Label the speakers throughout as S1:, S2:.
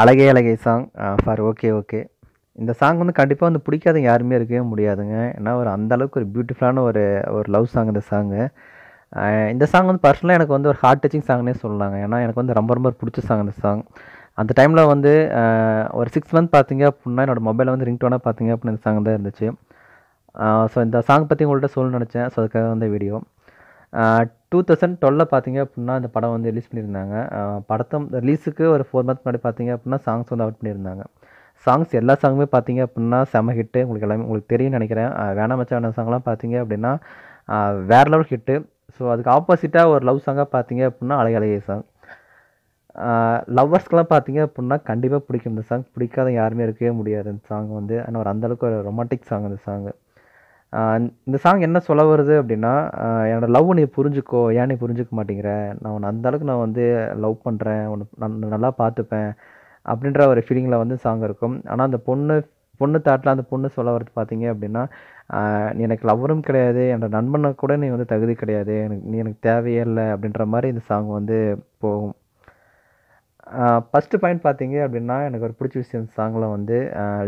S1: அழகே அழகே song for okay okay இந்த சாங் வந்து கண்டிப்பாக வந்து பிடிக்காதவங்க யாருமே இருக்கவே முடியாதுங்க ஏன்னா ஒரு அந்தளவுக்கு ஒரு பியூட்டிஃபுல்லான ஒரு ஒரு லவ் சாங் இந்த சாங்கு இந்த சாங் வந்து பர்சனலாக எனக்கு வந்து ஒரு ஹார்ட் டச்சிங் சாங்னே சொல்லலாங்க ஏன்னா எனக்கு வந்து ரொம்ப ரொம்ப பிடிச்ச சாங் இந்த சாங் அந்த டைமில் வந்து ஒரு சிக்ஸ் மந்த் பார்த்தீங்க அப்படின்னா என்னோடய மொபைலில் வந்து டோனாக பார்த்தீங்க அப்படின்னு இந்த சாங் தான் இருந்துச்சு ஸோ இந்த சாங் பற்றி உங்கள்கிட்ட சொல்லணும்னு நினச்சேன் ஸோ அதுக்காக வந்து வீடியோ டூ தௌசண்ட் டுவெலில் பார்த்தீங்க அப்படின்னா இந்த படம் வந்து ரிலீஸ் பண்ணியிருந்தாங்க படத்தை ரிலீஸுக்கு ஒரு ஃபோர் மந்த் முன்னாடி பார்த்தீங்க அப்படின்னா சாங்ஸ் வந்து அவுட் பண்ணியிருந்தாங்க சாங்ஸ் எல்லா சாங்குமே பார்த்தீங்க அப்படின்னா செம ஹிட்டு உங்களுக்கு எல்லாமே உங்களுக்கு தெரியும்னு நினைக்கிறேன் வேணாம் மச்சா வேணாம் சாங்லாம் பார்த்தீங்க அப்படின்னா வேறு லெவல் ஹிட்டு ஸோ அதுக்கு ஆப்போசிட்டாக ஒரு லவ் சாங்காக பார்த்தீங்க அப்படின்னா அழகிய அழகிய சாங் லவ்வர்ஸ்க்கெலாம் பார்த்தீங்க அப்படின்னா கண்டிப்பாக பிடிக்கும் இந்த சாங் பிடிக்காத யாருமே இருக்கவே முடியாது இந்த சாங் வந்து ஆனால் ஒரு அந்தளவுக்கு ஒரு ரொமாட்டிக் சாங் அந்த சாங்கு இந்த சாங் என்ன சொல்ல வருது அப்படின்னா என்னோடய லவ் நீ புரிஞ்சுக்கோ ஏன் நீ புரிஞ்சுக்க மாட்டேங்கிற நான் உன்னை அந்தளவுக்கு நான் வந்து லவ் பண்ணுறேன் உன்னை நான் நல்லா பார்த்துப்பேன் அப்படின்ற ஒரு ஃபீலிங்கில் வந்து சாங் இருக்கும் ஆனால் அந்த பொண்ணு பொண்ணு தாட்டில் அந்த பொண்ணு சொல்ல வரது பார்த்தீங்க அப்படின்னா நீ எனக்கு லவ்வரும் கிடையாது என்னோடய நண்பனை கூட நீ வந்து தகுதி கிடையாது எனக்கு நீ எனக்கு தேவையே இல்லை அப்படின்ற மாதிரி இந்த சாங் வந்து போகும் ஃபஸ்ட்டு பாயிண்ட் பார்த்தீங்க அப்படின்னா எனக்கு ஒரு பிடிச்ச விஷயம் சாங்கில் வந்து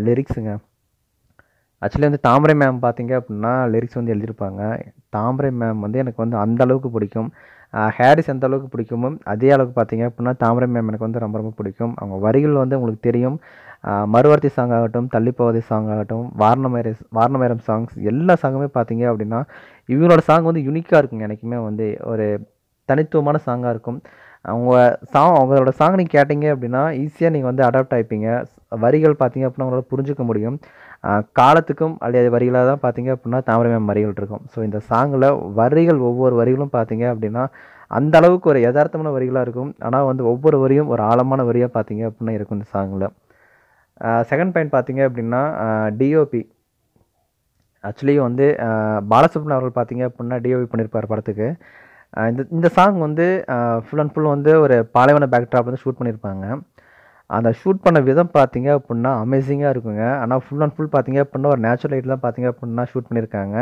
S1: லிரிக்ஸுங்க ஆக்சுவலி வந்து தாமரை மேம் பார்த்தீங்க அப்படின்னா லிரிக்ஸ் வந்து எழுதியிருப்பாங்க தாமரை மேம் வந்து எனக்கு வந்து அந்த அளவுக்கு பிடிக்கும் ஹாரிஸ் எந்த அளவுக்கு பிடிக்குமோ அதே அளவுக்கு பார்த்தீங்க அப்படின்னா தாமரை மேம் எனக்கு வந்து ரொம்ப ரொம்ப பிடிக்கும் அவங்க வரிகள் வந்து உங்களுக்கு தெரியும் மறுவார்த்தி சாங் ஆகட்டும் தள்ளிப்போவதி சாங் ஆகட்டும் வாரணமேரி வாரணமேரம் சாங்ஸ் எல்லா சாங்குமே பார்த்தீங்க அப்படின்னா இவங்களோட சாங் வந்து யூனிக்காக இருக்குங்க எனக்குமே வந்து ஒரு தனித்துவமான சாங்காக இருக்கும் அவங்க சாங் அவங்களோட சாங் நீங்கள் கேட்டீங்க அப்படின்னா ஈஸியாக நீங்கள் வந்து அடாப்ட் ஆகிப்பீங்க வரிகள் பார்த்தீங்க அப்படின்னா உங்களால் புரிஞ்சிக்க முடியும் காலத்துக்கும் அல்லது வரிகளாக தான் பார்த்தீங்க அப்படின்னா தாமிரமயம் வரிகள் இருக்கும் ஸோ இந்த சாங்கில் வரிகள் ஒவ்வொரு வரிகளும் பார்த்தீங்க அப்படின்னா அந்த அளவுக்கு ஒரு யதார்த்தமான வரிகளாக இருக்கும் ஆனால் வந்து ஒவ்வொரு வரியும் ஒரு ஆழமான வரியாக பார்த்தீங்க அப்படின்னா இருக்கும் இந்த சாங்கில் செகண்ட் பாயிண்ட் பார்த்தீங்க அப்படின்னா டிஓபி ஆக்சுவலி வந்து பாலசுப்ரமணியம் அவர்கள் பார்த்தீங்க அப்படின்னா டிஓபி பண்ணியிருப்பார் படத்துக்கு இந்த இந்த சாங் வந்து ஃபுல் அண்ட் ஃபுல் வந்து ஒரு பாலைவன பேக்ட்ராப் வந்து ஷூட் பண்ணியிருப்பாங்க அந்த ஷூட் பண்ண விதம் பார்த்தீங்க அப்புடின்னா அமேசிங்காக இருக்குங்க ஆனால் ஃபுல் அண்ட் ஃபுல் பார்த்தீங்க அப்படின்னா ஒரு நேச்சுரல் லைட்லாம் தான் பார்த்தீங்க அப்புடின்னா ஷூட் பண்ணியிருக்காங்க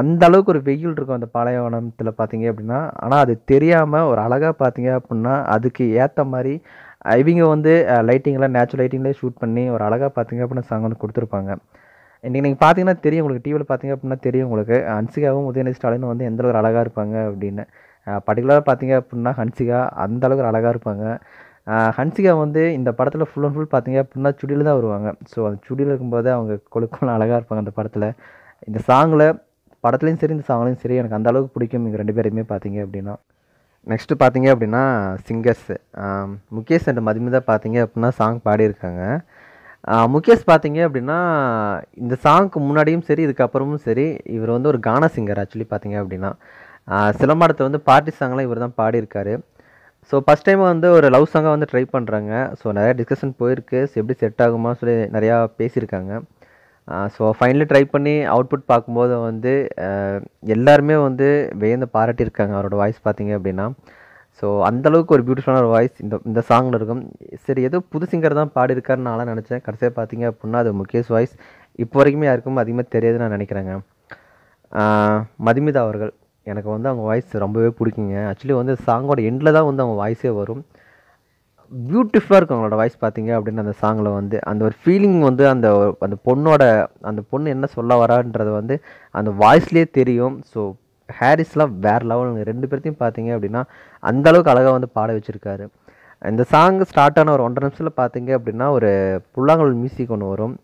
S1: அந்த அளவுக்கு ஒரு வெயில் இருக்கும் அந்த பாலைவனத்தில் பார்த்தீங்க அப்படின்னா ஆனால் அது தெரியாமல் ஒரு அழகாக பார்த்தீங்க அப்புடின்னா அதுக்கு ஏற்ற மாதிரி இவங்க வந்து லைட்டிங்கெலாம் நேச்சுரல் லைட்டிங்லேயே ஷூட் பண்ணி ஒரு அழகாக பார்த்தீங்க அப்படின்னா சாங் வந்து கொடுத்துருப்பாங்க இன்றைக்கி நீங்கள் பார்த்தீங்கன்னா தெரியும் உங்களுக்கு டிவியில் பார்த்தீங்க அப்படின்னா தெரியும் உங்களுக்கு ஹன்சிகாவும் உதயநிதி ஸ்டாலினும் வந்து எந்த அளவுக்கு அழகாக இருப்பாங்க அப்படின்னு பர்டிகுலராக பார்த்தீங்க அப்படின்னா ஹன்சிகா அந்த அளவுக்கு அழகாக இருப்பாங்க ஹன்சிகா வந்து இந்த படத்தில் ஃபுல் அண்ட் ஃபுல் பார்த்தீங்க அப்படின்னா சுடியில் தான் வருவாங்க ஸோ அந்த சுடியில் இருக்கும்போது அவங்க கொழுக்கெல்லாம் அழகாக இருப்பாங்க அந்த படத்தில் இந்த சாங்கில் படத்துலையும் சரி இந்த சாங்லேயும் சரி எனக்கு அந்த அளவுக்கு பிடிக்கும் இங்கே ரெண்டு பேருமே பார்த்தீங்க அப்படின்னா நெக்ஸ்ட்டு பார்த்தீங்க அப்படின்னா சிங்கர்ஸ் முகேஷ் அண்ட் மதுமிதா பார்த்தீங்க அப்படின்னா சாங் பாடியிருக்காங்க முகேஷ் பார்த்தீங்க அப்படின்னா இந்த சாங்க்கு முன்னாடியும் சரி இதுக்கப்புறமும் சரி இவர் வந்து ஒரு கானா சிங்கர் ஆக்சுவலி பார்த்தீங்க அப்படின்னா சிலம்பாடத்தை வந்து பார்ட்டி சாங்லாம் இவர் தான் பாடியிருக்காரு ஸோ ஃபஸ்ட் டைம் வந்து ஒரு லவ் சாங்காக வந்து ட்ரை பண்ணுறாங்க ஸோ நிறையா டிஸ்கஷன் போயிருக்கு ஸோ எப்படி செட் ஆகுமா சொல்லி நிறையா பேசியிருக்காங்க ஸோ ஃபைனலி ட்ரை பண்ணி அவுட்புட் பார்க்கும்போது வந்து எல்லாருமே வந்து வியந்து பாராட்டியிருக்காங்க அவரோட வாய்ஸ் பார்த்தீங்க அப்படின்னா ஸோ அந்தளவுக்கு ஒரு பியூட்டிஃபுல்லான ஒரு வாய்ஸ் இந்த இந்த சாங்கில் இருக்கும் சரி ஏதோ புது சிங்கர் தான் பாடியிருக்காருன்னு நான்லாம் நினச்சேன் கடைசியாக பார்த்தீங்க அப்படின்னா அது முகேஷ் வாய்ஸ் இப்போ வரைக்குமே யாருக்கும் அதிகமாக தெரியாதுன்னு நான் நினைக்கிறேங்க மதுமிதா அவர்கள் எனக்கு வந்து அவங்க வாய்ஸ் ரொம்பவே பிடிக்குங்க ஆக்சுவலி வந்து சாங்கோட எண்டில் தான் வந்து அவங்க வாய்ஸே வரும் பியூட்டிஃபுல்லாக இருக்கும் அவங்களோட வாய்ஸ் பார்த்தீங்க அப்படின்னு அந்த சாங்கில் வந்து அந்த ஒரு ஃபீலிங் வந்து அந்த அந்த பொண்ணோட அந்த பொண்ணு என்ன சொல்ல வரான்றது வந்து அந்த வாய்ஸ்லேயே தெரியும் ஸோ ஹாரிஸ்லாம் வேறு லெவல் ரெண்டு பேர்த்தையும் பார்த்தீங்க அப்படின்னா அந்தளவுக்கு அழகாக வந்து பாட வச்சுருக்காரு இந்த சாங் ஸ்டார்ட் ஆன ஒரு ஒன்றரை நிமிஷத்தில் பார்த்தீங்க அப்படின்னா ஒரு புல்லாங்குழல் மியூசிக் ஒன்று வரும்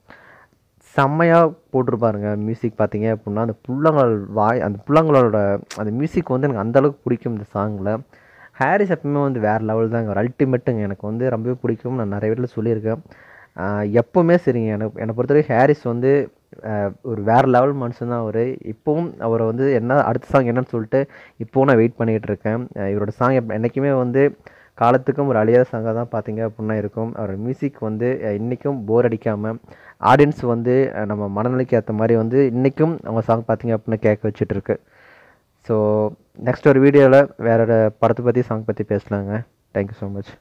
S1: செம்மையாக போட்டிருப்பாருங்க மியூசிக் பார்த்தீங்க அப்புடின்னா அந்த புள்ளங்கள் வாய் அந்த புள்ளங்களோட அந்த மியூசிக் வந்து எனக்கு அந்தளவுக்கு பிடிக்கும் இந்த சாங்கில் ஹாரிஸ் எப்பவுமே வந்து வேறு லெவல் தாங்க ஒரு அல்டிமேட்டுங்க எனக்கு வந்து ரொம்பவே பிடிக்கும் நான் நிறைய வீட்டில் சொல்லியிருக்கேன் எப்போவுமே சரிங்க எனக்கு என்னை பொறுத்தவரைக்கும் ஹாரிஸ் வந்து ஒரு வேறு லெவல் மனுஷன் தான் அவர் இப்போவும் அவரை வந்து என்ன அடுத்த சாங் என்னன்னு சொல்லிட்டு இப்போவும் நான் வெயிட் பண்ணிகிட்டு இருக்கேன் இவரோட சாங் என்றைக்குமே வந்து காலத்துக்கும் ஒரு அழியாத சாங்காக தான் பார்த்தீங்க அப்படின்னா இருக்கும் அவர் மியூசிக் வந்து இன்றைக்கும் போர் அடிக்காமல் ஆடியன்ஸ் வந்து நம்ம மனநிலைக்கு ஏற்ற மாதிரி வந்து இன்றைக்கும் அவங்க சாங் பார்த்தீங்க அப்படின்னா கேட்க வச்சுட்ருக்கு ஸோ நெக்ஸ்ட் ஒரு வீடியோவில் வேறு படத்தை பற்றி சாங் பற்றி பேசலாங்க தேங்க்யூ ஸோ மச்